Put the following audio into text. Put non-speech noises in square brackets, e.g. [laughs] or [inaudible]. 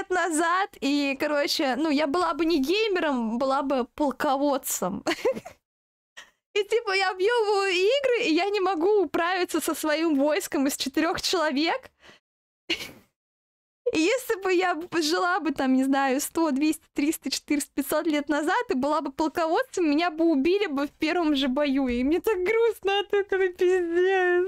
лет назад, и, короче, ну, я была бы не геймером, была бы полководцем. [laughs] И типа я объебываю игры, и я не могу управиться со своим войском из четырех человек. [laughs] И если бы я жила бы там, не знаю, 100, 200, 300, 400, 500 лет назад и была бы полководцем, меня бы убили бы в первом же бою. И мне так грустно от этого пиздец.